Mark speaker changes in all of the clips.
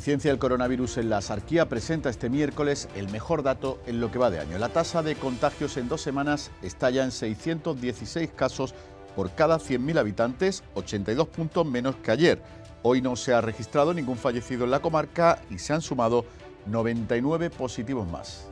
Speaker 1: ciencia, del coronavirus en la Sarquía presenta este miércoles el mejor dato en lo que va de año. La tasa de contagios en dos semanas está ya en 616 casos por cada 100.000 habitantes, 82 puntos menos que ayer. Hoy no se ha registrado ningún fallecido en la comarca y se han sumado 99 positivos más.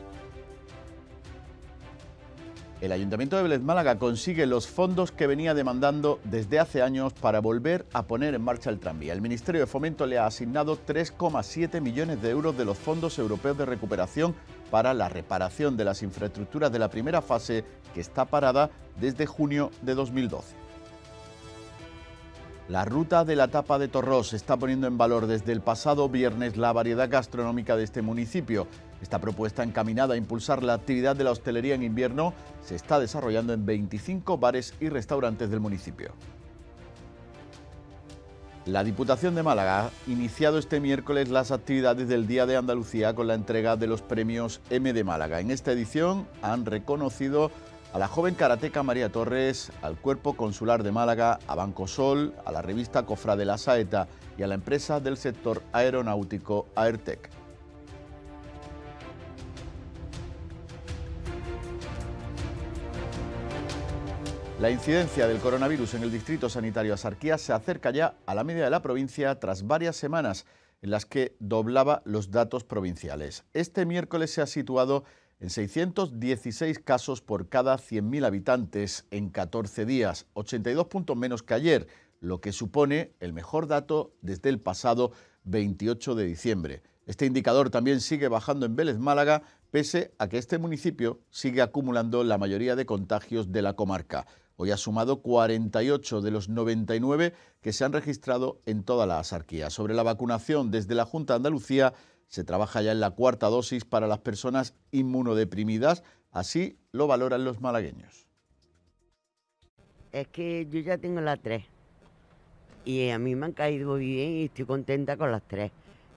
Speaker 1: El Ayuntamiento de Vélez Málaga consigue los fondos que venía demandando desde hace años para volver a poner en marcha el tranvía. El Ministerio de Fomento le ha asignado 3,7 millones de euros de los fondos europeos de recuperación para la reparación de las infraestructuras de la primera fase que está parada desde junio de 2012. La ruta de la tapa de Torros está poniendo en valor desde el pasado viernes la variedad gastronómica de este municipio. Esta propuesta encaminada a impulsar la actividad de la hostelería en invierno se está desarrollando en 25 bares y restaurantes del municipio. La Diputación de Málaga ha iniciado este miércoles las actividades del Día de Andalucía con la entrega de los premios M de Málaga. En esta edición han reconocido a la joven karateca María Torres, al Cuerpo Consular de Málaga, a Banco Sol, a la revista Cofra de la Saeta y a la empresa del sector aeronáutico Aertec. La incidencia del coronavirus en el distrito sanitario Asarquía se acerca ya a la media de la provincia tras varias semanas en las que doblaba los datos provinciales. Este miércoles se ha situado en 616 casos por cada 100.000 habitantes en 14 días, 82 puntos menos que ayer, lo que supone el mejor dato desde el pasado 28 de diciembre. Este indicador también sigue bajando en Vélez Málaga, pese a que este municipio sigue acumulando la mayoría de contagios de la comarca. Hoy ha sumado 48 de los 99 que se han registrado en toda la asarquía. Sobre la vacunación, desde la Junta de Andalucía se trabaja ya en la cuarta dosis para las personas inmunodeprimidas. Así lo valoran los malagueños.
Speaker 2: Es que yo ya tengo las tres. Y a mí me han caído bien y estoy contenta con las tres.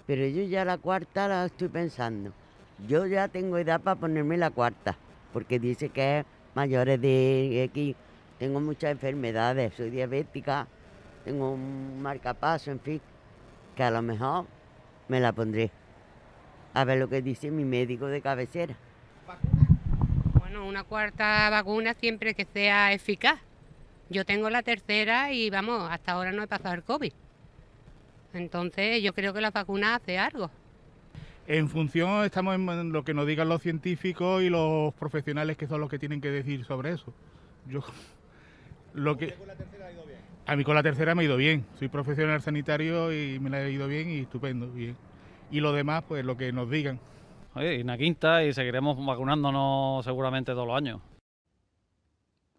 Speaker 2: Pero yo ya la cuarta la estoy pensando. Yo ya tengo edad para ponerme la cuarta. Porque dice que es mayores de X tengo muchas enfermedades, soy diabética, tengo un marcapaso, en fin, que a lo mejor me la pondré. A ver lo que dice mi médico de cabecera. Bueno, una cuarta vacuna siempre que sea eficaz. Yo tengo la tercera y vamos, hasta ahora no he pasado el COVID. Entonces yo creo que la vacuna hace algo.
Speaker 1: En función, estamos en lo que nos digan los científicos y los profesionales que son los que tienen que decir sobre eso. Yo lo que... Con la
Speaker 2: tercera ha ido bien?
Speaker 1: A mí con la tercera me ha ido bien. Soy profesional
Speaker 3: sanitario y me la he ido bien y estupendo, Y lo demás, pues lo que nos digan. Oye, y una quinta y seguiremos vacunándonos seguramente todos los años.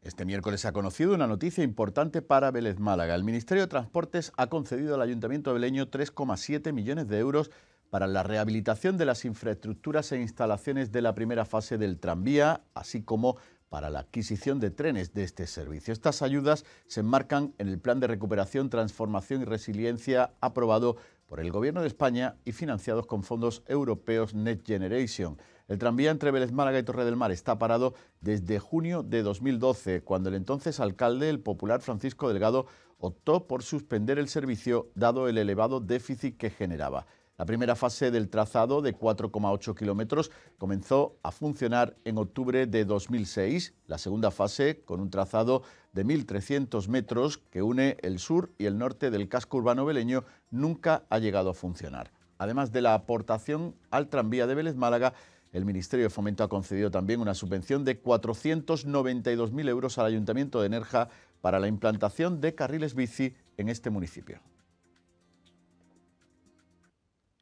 Speaker 1: Este miércoles ha conocido una noticia importante para Vélez Málaga. El Ministerio de Transportes ha concedido al Ayuntamiento Beleño 3,7 millones de euros para la rehabilitación de las infraestructuras e instalaciones de la primera fase del tranvía, así como para la adquisición de trenes de este servicio. Estas ayudas se enmarcan en el Plan de Recuperación, Transformación y Resiliencia aprobado por el Gobierno de España y financiados con fondos europeos Next Generation. El tranvía entre Vélez Málaga y Torre del Mar está parado desde junio de 2012, cuando el entonces alcalde, el popular Francisco Delgado, optó por suspender el servicio dado el elevado déficit que generaba. La primera fase del trazado de 4,8 kilómetros comenzó a funcionar en octubre de 2006. La segunda fase, con un trazado de 1.300 metros que une el sur y el norte del casco urbano veleño, nunca ha llegado a funcionar. Además de la aportación al tranvía de Vélez Málaga, el Ministerio de Fomento ha concedido también una subvención de 492.000 euros al Ayuntamiento de Nerja para la implantación de carriles bici en este municipio.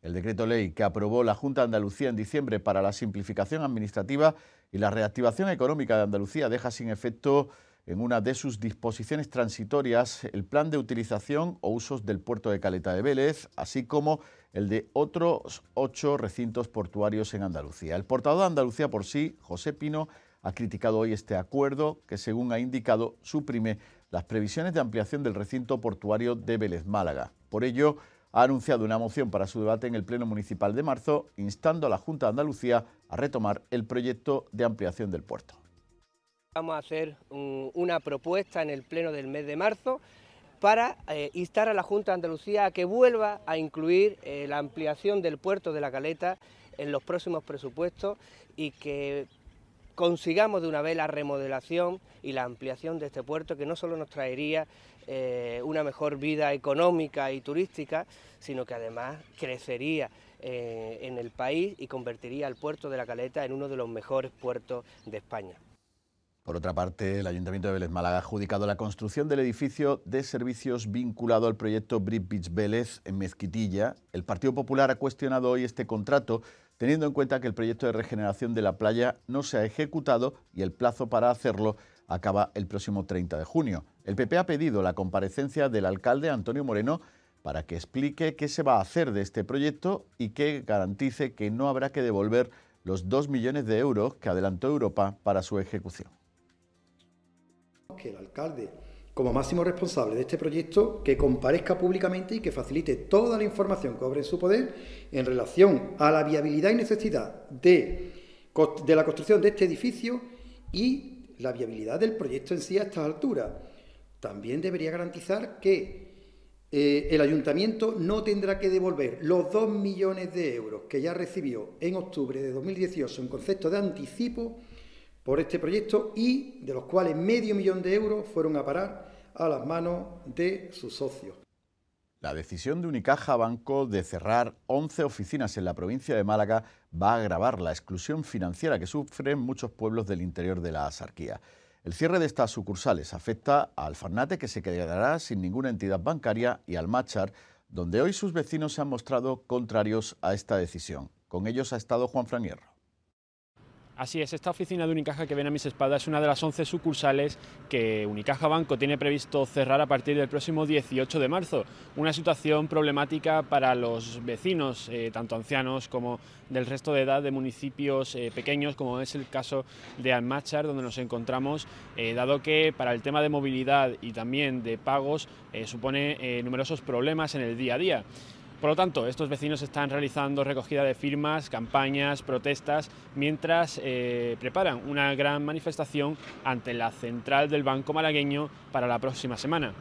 Speaker 1: El decreto ley que aprobó la Junta de Andalucía en diciembre para la simplificación administrativa y la reactivación económica de Andalucía deja sin efecto en una de sus disposiciones transitorias el plan de utilización o usos del puerto de Caleta de Vélez, así como el de otros ocho recintos portuarios en Andalucía. El portador de Andalucía por sí, José Pino, ha criticado hoy este acuerdo que, según ha indicado, suprime las previsiones de ampliación del recinto portuario de Vélez Málaga. Por ello, ha anunciado una moción para su debate en el Pleno Municipal de marzo, instando a la Junta de Andalucía a retomar el proyecto de ampliación del puerto.
Speaker 2: Vamos a hacer una propuesta en el Pleno del mes de marzo para eh, instar a la Junta de Andalucía a que vuelva a incluir eh, la ampliación del puerto de la Caleta en los próximos presupuestos y que consigamos de una vez la remodelación y la ampliación de este puerto que no solo nos traería eh, una mejor vida económica y turística, sino que además crecería eh, en el país y convertiría al puerto de la Caleta en uno de los mejores puertos de España.
Speaker 1: Por otra parte, el Ayuntamiento de Vélez Málaga ha adjudicado la construcción del edificio de servicios vinculado al proyecto ...Brit Beach Vélez en Mezquitilla. El Partido Popular ha cuestionado hoy este contrato, teniendo en cuenta que el proyecto de regeneración de la playa no se ha ejecutado y el plazo para hacerlo acaba el próximo 30 de junio. El PP ha pedido la comparecencia del alcalde Antonio Moreno para que explique qué se va a hacer de este proyecto y que garantice que no habrá que devolver los 2 millones de euros que adelantó Europa para su ejecución.
Speaker 3: Que el alcalde, como máximo responsable de este proyecto, que comparezca públicamente y que facilite toda la información que obre en su poder en relación a la viabilidad y necesidad de, de la construcción de este edificio y la viabilidad del proyecto en sí a estas alturas también debería garantizar que eh, el ayuntamiento no tendrá que devolver los 2 millones de euros que ya recibió en octubre de 2018 en concepto de anticipo por este proyecto y de los cuales medio millón de euros fueron a parar a las manos de sus socios. La
Speaker 1: decisión de Unicaja Banco de cerrar 11 oficinas en la provincia de Málaga va a agravar la exclusión financiera que sufren muchos pueblos del interior de la asarquía. El cierre de estas sucursales afecta al Farnate, que se quedará sin ninguna entidad bancaria, y al Machar, donde hoy sus vecinos se han mostrado contrarios a esta decisión. Con ellos ha estado Juan Franier.
Speaker 4: Así es, esta oficina de Unicaja que ven a mis espaldas es una de las 11 sucursales que Unicaja Banco tiene previsto cerrar a partir del próximo 18 de marzo. Una situación problemática para los vecinos, eh, tanto ancianos como del resto de edad de municipios eh, pequeños, como es el caso de Almachar, donde nos encontramos, eh, dado que para el tema de movilidad y también de pagos supone numerosos problemas en el día a día. Por lo tanto, estos vecinos están realizando recogida de firmas, campañas, protestas, mientras eh, preparan una gran manifestación ante la central del Banco Malagueño para la próxima semana.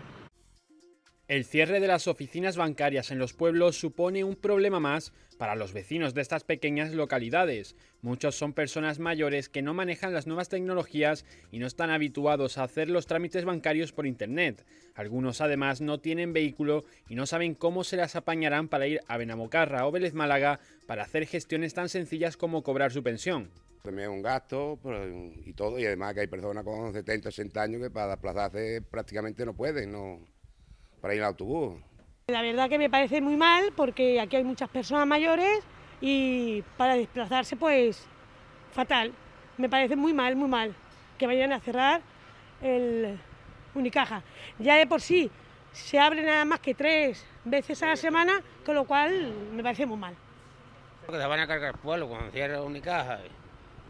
Speaker 4: El cierre de las oficinas bancarias en los pueblos supone un problema más para los vecinos de estas pequeñas localidades. Muchos son personas mayores que no manejan las nuevas tecnologías y no están habituados a hacer los trámites bancarios por Internet. Algunos además no tienen vehículo y no saben cómo se las apañarán para ir a Benamocarra o Vélez Málaga para hacer gestiones tan sencillas como cobrar su pensión.
Speaker 3: También un gasto y todo, y además que hay personas con 70, 80 años que para desplazarse prácticamente no pueden, no para ir al autobús.
Speaker 2: La verdad que me parece muy mal porque aquí hay muchas personas mayores y para desplazarse pues fatal. Me parece muy mal, muy mal que vayan a cerrar el Unicaja. Ya de por sí se abre nada más que tres veces a la semana, con lo cual me parece muy mal.
Speaker 4: Porque se van a cargar el pueblo cuando cierra Unicaja,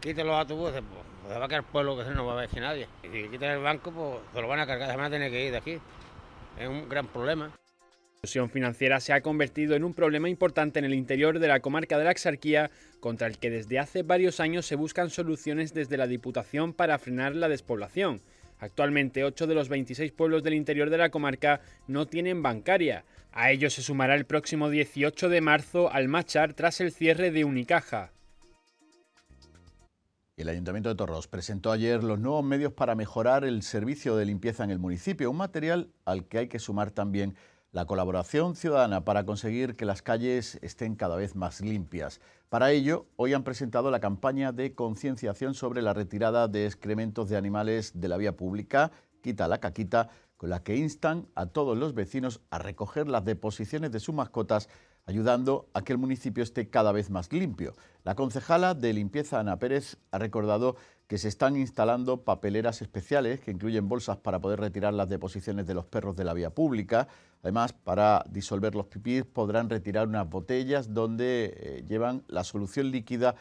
Speaker 4: quiten los autobuses, pues, pues se va a cargar el pueblo que no va a ver nadie. Y si quitan el banco, pues se lo van a cargar, se van a tener que ir de aquí es un gran problema. La exclusión financiera se ha convertido en un problema importante en el interior de la comarca de la Axarquía, contra el que desde hace varios años se buscan soluciones desde la Diputación para frenar la despoblación. Actualmente, 8 de los 26 pueblos del interior de la comarca no tienen bancaria. A ello se sumará el próximo 18 de marzo al Machar, tras el cierre de Unicaja.
Speaker 1: El Ayuntamiento de Torros presentó ayer los nuevos medios para mejorar el servicio de limpieza en el municipio, un material al que hay que sumar también la colaboración ciudadana para conseguir que las calles estén cada vez más limpias. Para ello, hoy han presentado la campaña de concienciación sobre la retirada de excrementos de animales de la vía pública, Quita la Caquita, con la que instan a todos los vecinos a recoger las deposiciones de sus mascotas ayudando a que el municipio esté cada vez más limpio. La concejala de limpieza Ana Pérez ha recordado que se están instalando papeleras especiales que incluyen bolsas para poder retirar las deposiciones de los perros de la vía pública. Además, para disolver los pipís podrán retirar unas botellas donde eh, llevan la solución líquida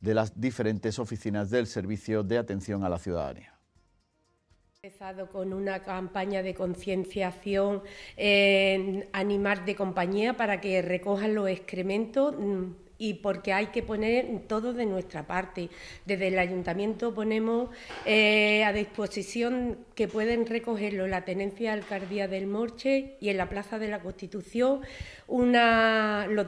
Speaker 1: de las diferentes oficinas del Servicio de Atención a la Ciudadanía
Speaker 2: empezado con una campaña de concienciación Animar de Compañía para que recojan los excrementos mm, y porque hay que poner todo de nuestra parte. Desde el ayuntamiento ponemos eh, a disposición que pueden recogerlo la tenencia de alcaldía del Morche y en la Plaza de la Constitución una, los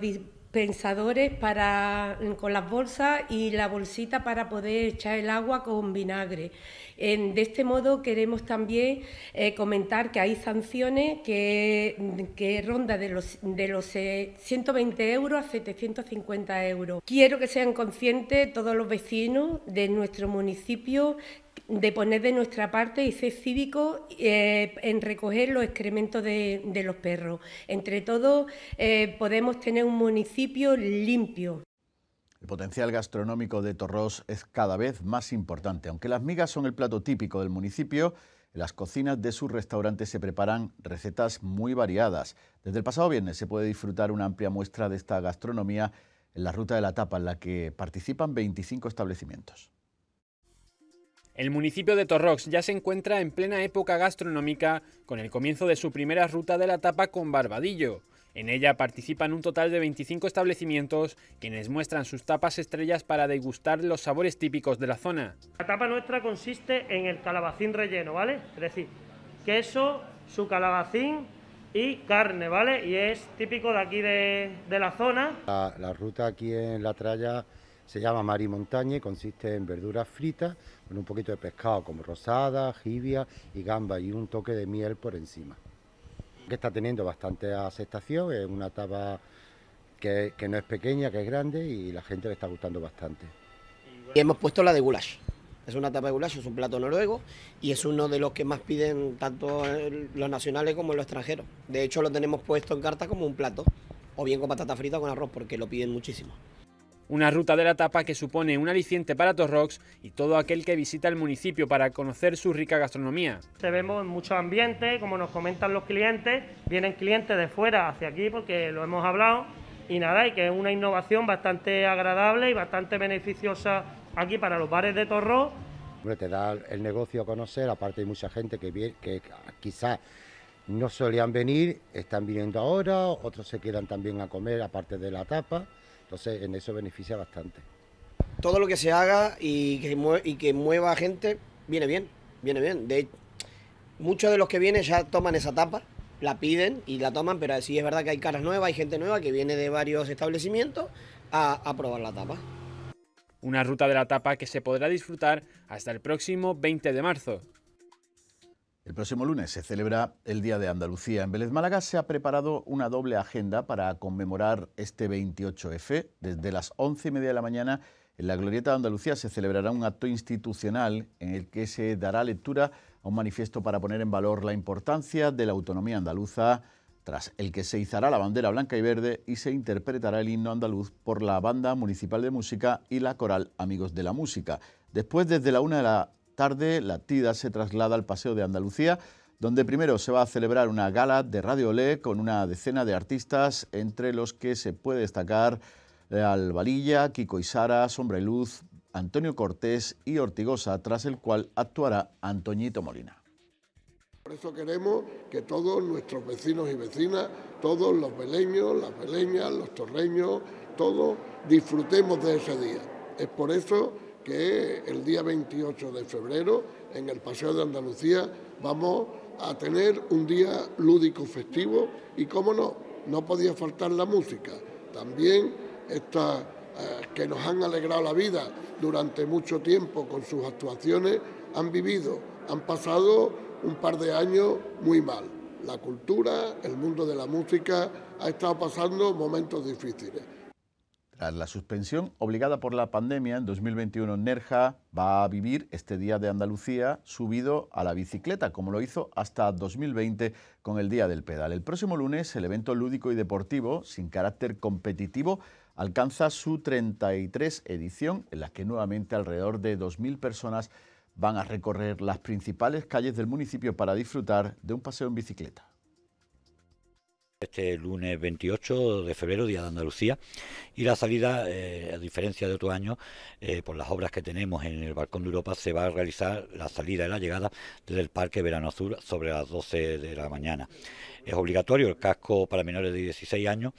Speaker 2: pensadores para, mm, con las bolsas y la bolsita para poder echar el agua con vinagre. de este modo queremos también eh, comentar que hay sanciones que, mm, que ronda de los, de los 120 eh, euros a 750 euros. Quiero que sean conscientes todos los vecinos de nuestro municipio de poner de nuestra parte y ser cívico eh, en recoger los excrementos de, los perros. Entre todos eh, podemos tener un municipio limpio.
Speaker 1: El potencial gastronómico de Torros es cada vez más importante. Aunque las migas son el plato típico del municipio, en las cocinas de sus restaurantes se preparan recetas muy variadas. Desde el pasado viernes se puede disfrutar una amplia muestra de esta gastronomía en la Ruta de la Tapa, en la que participan 25 establecimientos.
Speaker 4: El municipio de Torrox ya se encuentra en plena época gastronómica con el comienzo de su primera ruta de la tapa con Barbadillo. En ella participan un total de 25 establecimientos quienes muestran sus tapas estrellas para degustar los sabores típicos de la zona.
Speaker 2: La tapa nuestra consiste en el calabacín relleno, ¿vale? Es decir, queso, su calabacín y carne, ¿vale? Y es típico de aquí de, la zona.
Speaker 3: La, la ruta aquí en La Tralla se llama Mari Montaña y consiste en verduras fritas con un poquito de pescado como rosada, jibia y gamba y un toque de miel por encima. Que está teniendo bastante aceptación, es una tapa que, no es pequeña, que es grande y la gente le está gustando bastante.
Speaker 4: Y hemos puesto la de goulash. Es una tapa de goulash, es un plato noruego y es uno de los que más piden tanto eh, los nacionales como los extranjeros. De hecho, lo tenemos puesto en carta como un plato, o bien con patata frita o con arroz, porque lo piden muchísimo. Una ruta de la tapa que supone un aliciente para Torrox y todo aquel que visita el municipio para conocer su rica gastronomía.
Speaker 2: "...te vemos en muchos ambientes, como nos comentan los clientes, vienen clientes de fuera hacia aquí porque lo hemos hablado y nada, y que es una innovación bastante agradable y bastante beneficiosa aquí para los bares de Torrox.
Speaker 3: te da el negocio a conocer, aparte hay mucha gente que, que quizás no solían venir, están viniendo ahora, otros se quedan también a comer aparte de la tapa. Entonces, en eso beneficia bastante.
Speaker 4: Todo lo que se haga y que, mueva, y gente viene bien, viene bien. De muchos de los que vienen ya toman esa tapa, la piden y la toman, pero sí es verdad que hay caras nuevas, hay gente nueva que viene de varios establecimientos a, a probar la tapa. Una ruta de la tapa que se podrá disfrutar hasta el próximo 20 de marzo.
Speaker 1: El próximo lunes se celebra el Día de Andalucía. En Vélez Málaga se ha preparado una doble agenda para conmemorar este 28F. Desde las 11 y media de la mañana en la Glorieta de Andalucía se celebrará un acto institucional en el que se dará lectura a un manifiesto para poner en valor la importancia de la autonomía andaluza, tras el que se izará la bandera blanca y verde y se interpretará el himno andaluz por la Banda Municipal de Música y la Coral Amigos de la Música. Después, desde la una de la tarde, la tida se traslada al Paseo de Andalucía, donde primero se va a celebrar una gala de Radio Olé con una decena de artistas, entre los que se puede destacar eh, Albalilla, Kiko Isara, Sombra y Luz, Antonio Cortés y Ortigosa, tras el cual actuará Antoñito Molina.
Speaker 3: Por eso queremos que todos nuestros vecinos y vecinas, todos los beleños, las beleñas, los torreños, todos disfrutemos de ese día. Es por eso que el día 28 de febrero en el Paseo de Andalucía
Speaker 1: vamos a tener un día lúdico festivo y cómo no, no
Speaker 3: podía faltar la música. También estas eh, que nos han alegrado la vida durante mucho tiempo con sus actuaciones han vivido, han pasado
Speaker 1: un par de años muy mal. La cultura, el mundo de la música ha estado pasando momentos difíciles la suspensión obligada por la pandemia en 2021, Nerja va a vivir este Día de Andalucía subido a la bicicleta, como lo hizo hasta 2020 con el Día del Pedal. El próximo lunes, el evento lúdico y deportivo, sin carácter competitivo, alcanza su 33 edición, en la que nuevamente alrededor de 2.000 personas van a recorrer las principales calles del municipio para disfrutar de un paseo en bicicleta.
Speaker 3: Este lunes 28 de febrero, Día de Andalucía, y la salida, eh, a diferencia de otro año, eh, por las obras que tenemos en el Balcón de Europa, se va a realizar la salida y la llegada desde el Parque Verano Azul sobre las 12 de la mañana. Es obligatorio el casco para menores de 16 años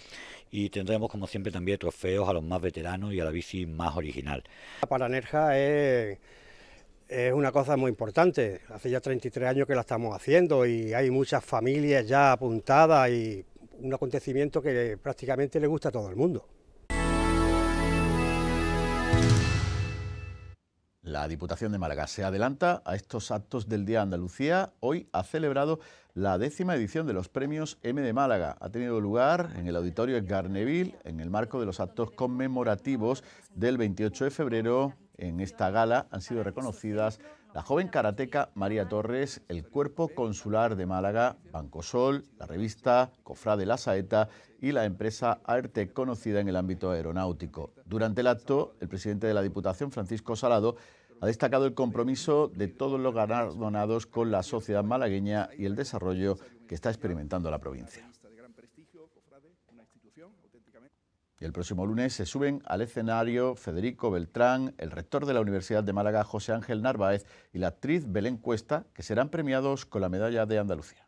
Speaker 3: y tendremos, como siempre, también trofeos a los más veteranos y a la bici más original. Para Nerja es es una cosa muy importante. Hace ya 33 años que la estamos haciendo y hay muchas familias ya apuntadas y un acontecimiento que prácticamente le gusta a todo el mundo.
Speaker 1: La Diputación de Málaga se adelanta a estos actos del Día Andalucía. Hoy ha celebrado la décima edición de los premios M de Málaga. Ha tenido lugar en el auditorio Garneville en el marco de los actos conmemorativos del 28 de febrero. En esta gala han sido reconocidas la joven karateca María Torres, el Cuerpo Consular de Málaga, Bancosol, la revista de La Saeta y la empresa Arte conocida en el ámbito aeronáutico. Durante el acto, el presidente de la Diputación, Francisco Salado, ha destacado el compromiso de todos los galardonados con la sociedad malagueña y el desarrollo que está experimentando la provincia. Y el próximo lunes se suben al escenario Federico Beltrán, el rector de la Universidad de Málaga, José Ángel Narváez, y la actriz Belén Cuesta, que serán premiados con la Medalla de Andalucía.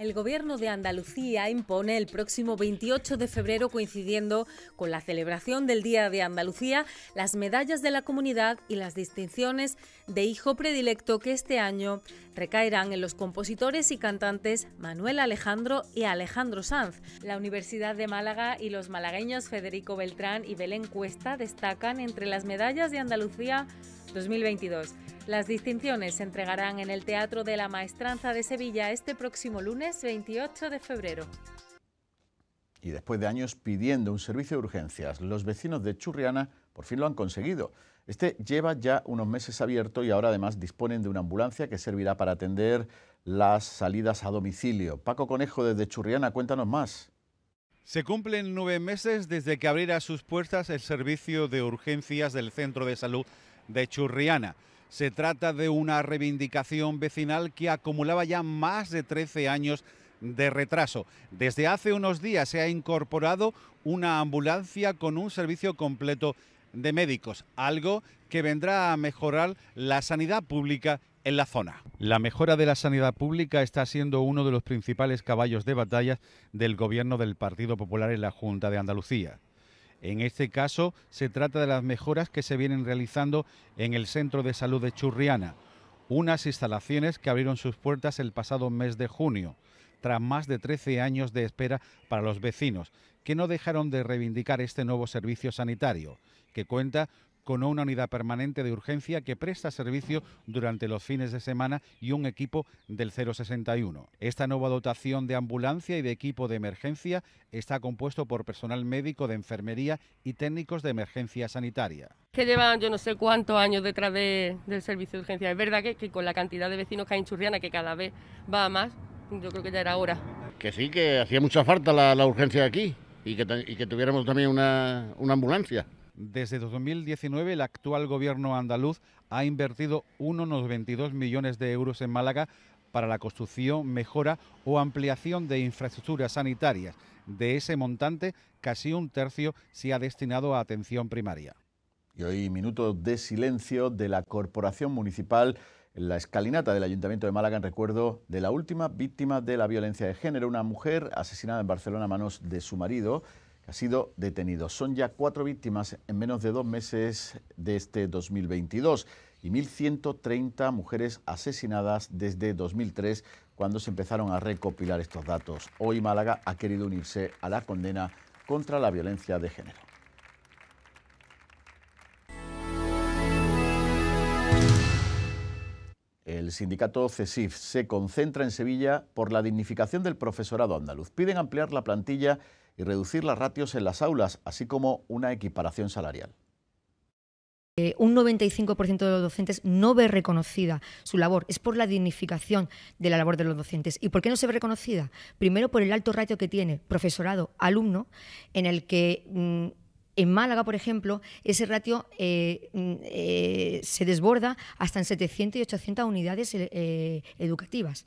Speaker 2: El gobierno de Andalucía impone el próximo 28 de febrero, coincidiendo con la celebración del Día de Andalucía, las medallas de la comunidad y las distinciones de hijo predilecto que este año recaerán en los compositores y cantantes Manuel Alejandro y Alejandro Sanz. La Universidad de Málaga y los malagueños Federico Beltrán y Belén Cuesta destacan entre las medallas de Andalucía 2022. Las distinciones se entregarán en el Teatro de la Maestranza de Sevilla este próximo lunes 28 de febrero.
Speaker 1: Y después de años pidiendo un servicio de urgencias, los vecinos de Churriana por fin lo han conseguido. Este lleva ya unos meses abierto y ahora además disponen de una ambulancia que servirá para atender las salidas a domicilio. Paco Conejo desde Churriana, cuéntanos más.
Speaker 3: Se cumplen nueve meses desde que abriera sus puertas el servicio de urgencias del Centro de Salud de Churriana. Se trata de una reivindicación vecinal que acumulaba ya más de 13 años de retraso. Desde hace unos días se ha incorporado una ambulancia con un servicio completo de médicos, algo que vendrá a mejorar la sanidad pública en la zona. La mejora de la sanidad pública está siendo uno de los principales caballos de batalla del gobierno del Partido Popular en la Junta de Andalucía. En este caso, se trata de las mejoras que se vienen realizando en el Centro de Salud de Churriana, unas instalaciones que abrieron sus puertas el pasado mes de junio, tras más de 13 años de espera para los vecinos, que no dejaron de reivindicar este nuevo servicio sanitario, que cuenta con una unidad permanente de urgencia que presta servicio durante los fines de semana y un equipo del 061. Esta nueva dotación de ambulancia y de equipo de emergencia está compuesto por personal médico de enfermería y técnicos de emergencia sanitaria.
Speaker 2: Que llevan yo no sé cuántos años detrás del servicio de urgencia. Es verdad que, con la cantidad de vecinos que hay en Churriana, que cada vez va más, yo creo que ya era hora.
Speaker 3: Que sí, que hacía mucha falta la, la urgencia aquí y que, tuviéramos también una, una ambulancia. Desde 2019 el actual gobierno andaluz ha invertido unos 22 millones de euros en Málaga para la construcción, mejora o ampliación de infraestructuras sanitarias. De ese montante, casi un tercio se ha destinado a atención primaria. Y
Speaker 1: hoy minutos de silencio de la Corporación Municipal en la escalinata del Ayuntamiento de Málaga en recuerdo de la última víctima de la violencia de género, una mujer asesinada en Barcelona a manos de su marido ha sido detenido. Son ya cuatro víctimas en menos de dos meses de este 2022 y 1.130 mujeres asesinadas desde 2003 cuando se empezaron a recopilar estos datos. Hoy Málaga ha querido unirse a la condena contra la violencia de género. El sindicato CESIF se concentra en Sevilla por la dignificación del profesorado andaluz. Piden ampliar la plantilla y reducir las ratios en las aulas, así como una equiparación salarial.
Speaker 2: Eh, un 95% de los docentes no ve reconocida su labor. Es por la dignificación de la labor de los docentes. ¿Y por qué no se ve reconocida? Primero por el alto ratio que tiene profesorado-alumno, en el que mm, en Málaga, por ejemplo, ese ratio eh, mm, eh, se desborda hasta en 700 y 800 unidades eh, educativas.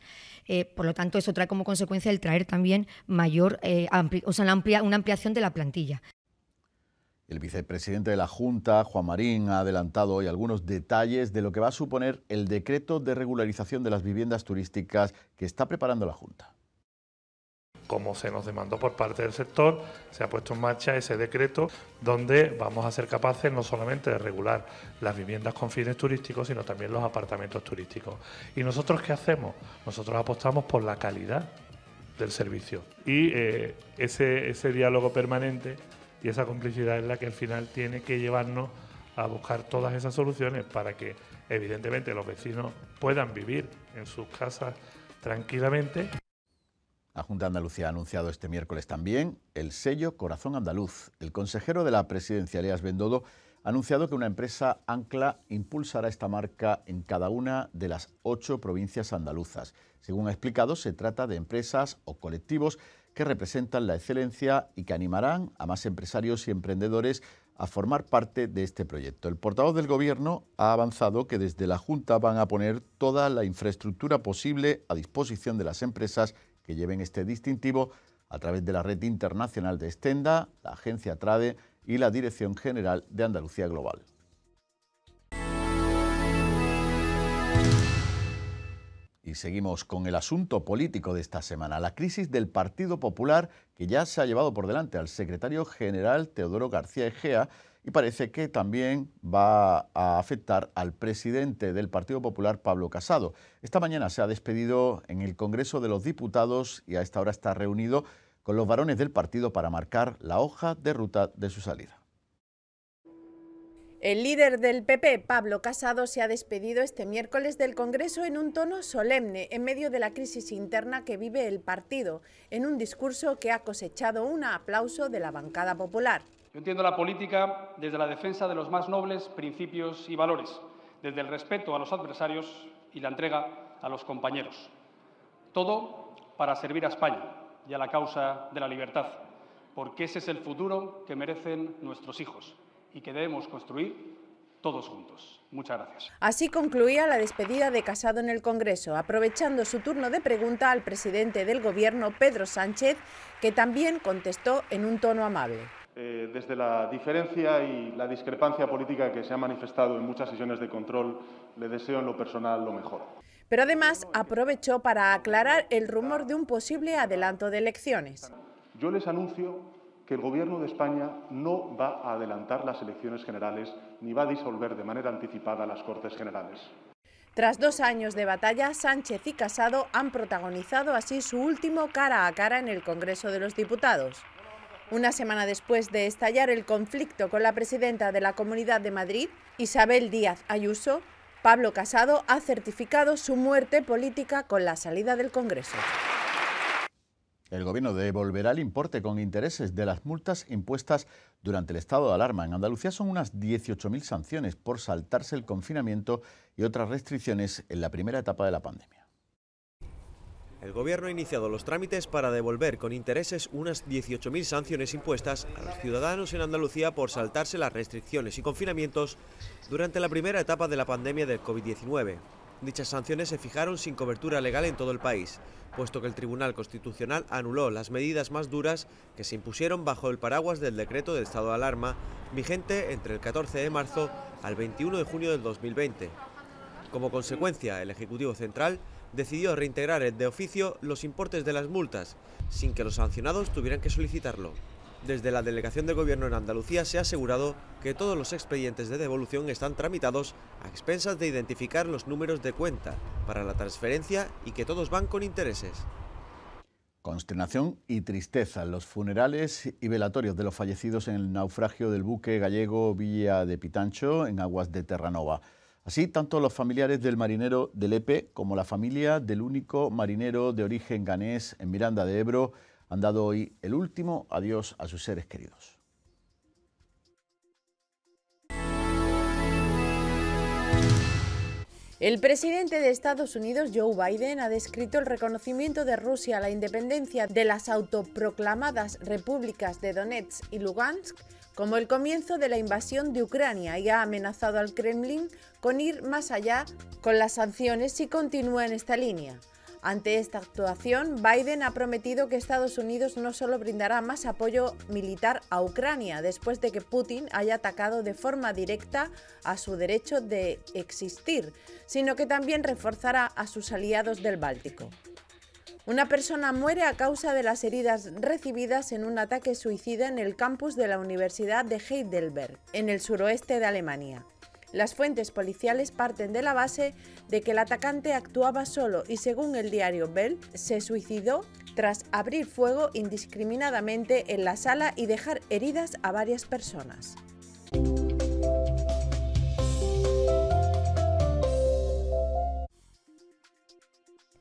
Speaker 2: por lo tanto, eso trae como consecuencia el traer también mayor, o sea, una ampliación de la plantilla.
Speaker 1: El vicepresidente de la Junta, Juan Marín, ha adelantado hoy algunos detalles de lo que va a suponer el decreto de regularización de las viviendas turísticas que está preparando la Junta
Speaker 4: como se nos demandó por parte del sector, se ha puesto en marcha ese decreto donde vamos a ser capaces no solamente de regular las viviendas con fines turísticos, sino también los apartamentos turísticos. ¿Y nosotros qué hacemos? Nosotros apostamos por la calidad del servicio. Y eh, ese, ese diálogo permanente y esa complicidad es la que al final tiene que llevarnos a buscar todas esas soluciones para que evidentemente los vecinos puedan vivir en sus casas tranquilamente.
Speaker 1: La Junta de Andalucía ha anunciado este miércoles también el sello Corazón Andaluz. El consejero de la presidencia, Elias Bendodo, ha anunciado que una empresa Ancla impulsará esta marca en cada una de las ocho provincias andaluzas. Según ha explicado, se trata de empresas o colectivos que representan la excelencia y que animarán a más empresarios y emprendedores a formar parte de este proyecto. El portavoz del Gobierno ha avanzado que desde la Junta van a poner toda la infraestructura posible a disposición de las empresas que lleven este distintivo a través de la red internacional de Estenda, la agencia TRADE y la Dirección General de Andalucía Global. Y seguimos con el asunto político de esta semana, la crisis del Partido Popular que ya se ha llevado por delante al secretario general Teodoro García Egea, y parece que también va a afectar al presidente del Partido Popular, Pablo Casado. Esta mañana se ha despedido en el Congreso de los Diputados y a esta hora está reunido con los varones del partido para marcar la hoja de ruta de su salida.
Speaker 5: El líder del PP, Pablo Casado, se ha despedido este miércoles del Congreso en un tono solemne, en medio de la crisis interna que vive el partido, en un discurso que ha cosechado un aplauso de la bancada popular.
Speaker 4: Yo entiendo la política desde la defensa de los más nobles principios y valores, desde el respeto a los adversarios y la entrega a los compañeros. Todo para servir a España y a la causa de la libertad, porque ese es el futuro que merecen nuestros hijos y que debemos construir todos juntos. Muchas gracias.
Speaker 5: Así concluía la despedida de Casado en el Congreso, aprovechando su turno de pregunta al presidente del Gobierno, Pedro Sánchez, que también contestó en un tono amable.
Speaker 3: Eh, desde la diferencia y la discrepancia política que se ha manifestado en muchas sesiones de control, le deseo en lo personal lo mejor.
Speaker 5: Pero además aprovechó para aclarar el rumor de un posible adelanto de elecciones.
Speaker 3: Yo les anuncio que el Gobierno de España no va a adelantar las elecciones generales ni va a disolver de manera anticipada las Cortes Generales.
Speaker 5: Tras dos años de batalla, Sánchez y Casado han protagonizado así su último cara a cara en el Congreso de los Diputados. Una semana después de estallar el conflicto con la presidenta de la Comunidad de Madrid, Isabel Díaz Ayuso, Pablo Casado ha certificado su muerte política con la salida del Congreso.
Speaker 1: El gobierno devolverá el importe con intereses de las multas impuestas durante el estado de alarma. En Andalucía son unas 18.000 sanciones por saltarse el confinamiento y otras restricciones en la primera etapa de la pandemia.
Speaker 3: El gobierno ha iniciado los trámites para devolver con intereses unas 18.000 sanciones impuestas a los ciudadanos en Andalucía por saltarse las restricciones y confinamientos durante la primera etapa de la pandemia del COVID-19. Dichas sanciones se fijaron sin cobertura legal en todo el país, puesto que el Tribunal Constitucional anuló las medidas más duras que se impusieron bajo el paraguas del decreto de estado de alarma, vigente entre el 14 de marzo al 21 de junio del 2020. Como consecuencia, el Ejecutivo Central decidió reintegrar de oficio los importes de las multas, sin que los sancionados tuvieran que solicitarlo. Desde la Delegación de Gobierno en Andalucía se ha asegurado que todos los expedientes de devolución están tramitados a expensas de identificar los números de cuenta para la transferencia y que todos van con intereses.
Speaker 1: Consternación y tristeza los funerales y velatorios de los fallecidos en el naufragio del buque gallego Villa de Pitancho en aguas de Terranova. Así, tanto los familiares del marinero de Epe como la familia del único marinero de origen ganés en Miranda de Ebro han dado hoy el último adiós a sus seres queridos.
Speaker 5: El presidente de Estados Unidos, Joe Biden, ha descrito el reconocimiento de Rusia a la independencia de las autoproclamadas repúblicas de Donetsk y Lugansk como el comienzo de la invasión de Ucrania y ha amenazado al Kremlin con ir más allá con las sanciones si continúa en esta línea. Ante esta actuación, Biden ha prometido que Estados Unidos no solo brindará más apoyo militar a Ucrania después de que Putin haya atacado de forma directa a su derecho de existir, sino que también reforzará a sus aliados del Báltico. Una persona muere a causa de las heridas recibidas en un ataque suicida en el campus de la Universidad de Heidelberg, en el suroeste de Alemania. Las fuentes policiales parten de la base de que el atacante actuaba solo y según el diario Bell, se suicidó tras abrir fuego indiscriminadamente en la sala y dejar heridas a varias personas.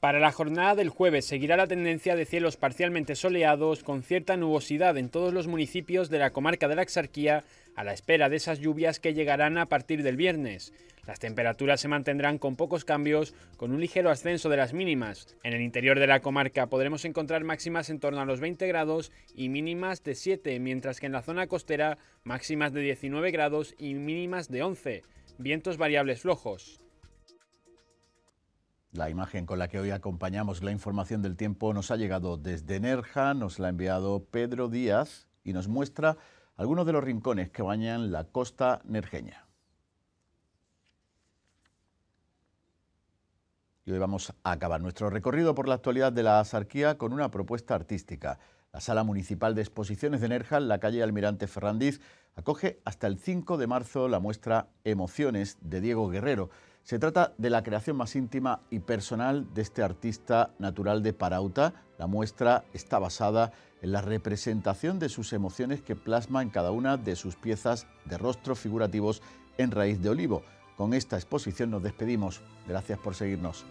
Speaker 4: Para la jornada del jueves seguirá la tendencia de cielos parcialmente soleados con cierta nubosidad en todos los municipios de la comarca de la Axarquía a la espera de esas lluvias que llegarán a partir del viernes. Las temperaturas se mantendrán con pocos cambios, con un ligero ascenso de las mínimas. En el interior de la comarca podremos encontrar máximas en torno a los 20 grados y mínimas de 7, mientras que en la zona costera máximas de 19 grados y mínimas de 11. Vientos variables flojos.
Speaker 1: La imagen con la que hoy acompañamos la información del tiempo nos ha llegado desde Nerja, nos la ha enviado Pedro Díaz y nos muestra algunos de los rincones que bañan la costa nerjeña. Y hoy vamos a acabar nuestro recorrido por la actualidad de la Asarquía con una propuesta artística. La Sala Municipal de Exposiciones de Nerja, en la calle Almirante Ferrandiz, acoge hasta el 5 de marzo la muestra Emociones de Diego Guerrero. Se trata de la creación más íntima y personal de este artista natural de Parauta. La muestra está basada en la representación de sus emociones que plasma en cada una de sus piezas de rostros figurativos en raíz de olivo. Con esta exposición nos despedimos. Gracias por seguirnos.